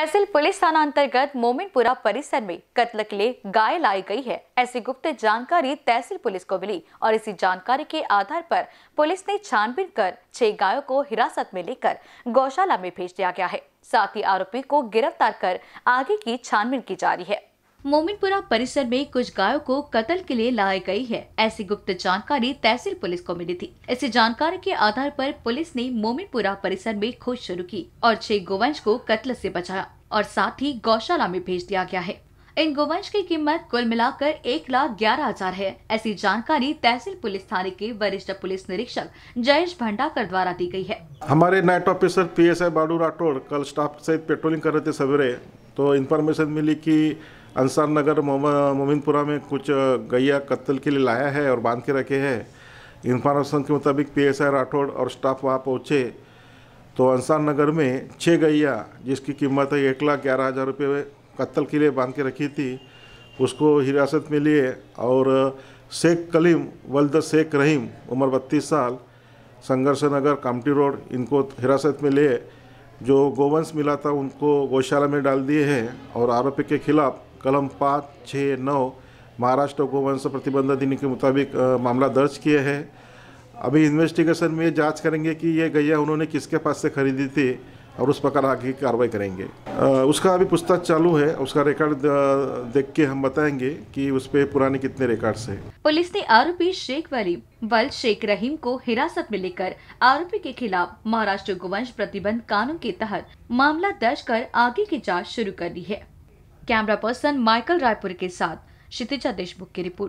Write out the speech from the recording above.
तहसील police थाना अंतर्गत मोमिनपुरा परिसर में कत्ल के लिए गाय लाई गई है ऐसी गुप्त जानकारी तहसील पुलिस को मिली और इसी जानकारी के आधार पर पुलिस ने छानबीन कर छह गायों को हिरासत में लेकर गौशाला में भेज दिया गया है साथ ही आरोपी को गिरफ्तार कर आगे की छानबीन की जा रही है मोमिनपुरा परिसर में कुछ गायों को कत्ल के लिए लाई गई है ऐसी गुप्त जानकारी तहसील पुलिस को मिली थी ऐसी जानकारी के आधार पर पुलिस ने मोमिनपुरा परिसर में खोज शुरू की और छह गोवंश को कत्ल से बचाया और साथ ही गौशाला में भेज दिया गया है इन गोवंश की कीमत कुल मिलाकर एक लाख ग्यारह हजार है ऐसी जानकारी तहसील पुलिस थाने के वरिष्ठ पुलिस निरीक्षक जयेश भंडाकर द्वारा दी गई है हमारे night officer P S I Badu Rathod कल स्टाफ सहित पेट्रोलिंग कर रहे थे सवेरे तो इन्फॉर्मेशन मिली की अंसार नगर मोमिनपुरा में कुछ गैया कत्ल के लिए लाया है और बांध के रखे है इन्फॉर्मेशन के मुताबिक पीएसआई राठौड़ और स्टाफ वहाँ पहुँचे तो अंसार नगर में छः गैया जिसकी कीमत है एक लाख ग्यारह हज़ार रुपये कत्ल के लिए बांध के रखी थी उसको हिरासत में लिए और शेख कलीम वल्द शेख रहीम उम्र बत्तीस साल संघर्ष नगर कामटी रोड इनको हिरासत में लिए जो गोवंश मिला था उनको गौशाला में डाल दिए हैं और आरोपी के खिलाफ़ कलम पाँच छः नौ महाराष्ट्र गोवंश प्रतिबंध अधिनियम के मुताबिक मामला दर्ज किए हैं अभी इन्वेस्टिगेशन में जांच करेंगे कि ये गैया उन्होंने किसके पास से खरीदी थी और उस पर आगे कार्रवाई करेंगे आ, उसका अभी पुस्तक चालू है उसका रिकॉर्ड देख के हम बताएंगे कि उस पर पुराने कितने रिकॉर्ड है पुलिस ने आरोपी शेख वरी वल शेख रहीम को हिरासत में लेकर आरोपी के खिलाफ महाराष्ट्र गोवंश प्रतिबंध कानून के तहत मामला दर्ज कर आगे की जाँच शुरू कर दी है कैमरा पर्सन माइकल रायपुर के साथ क्षितिजा देशमुख की रिपोर्ट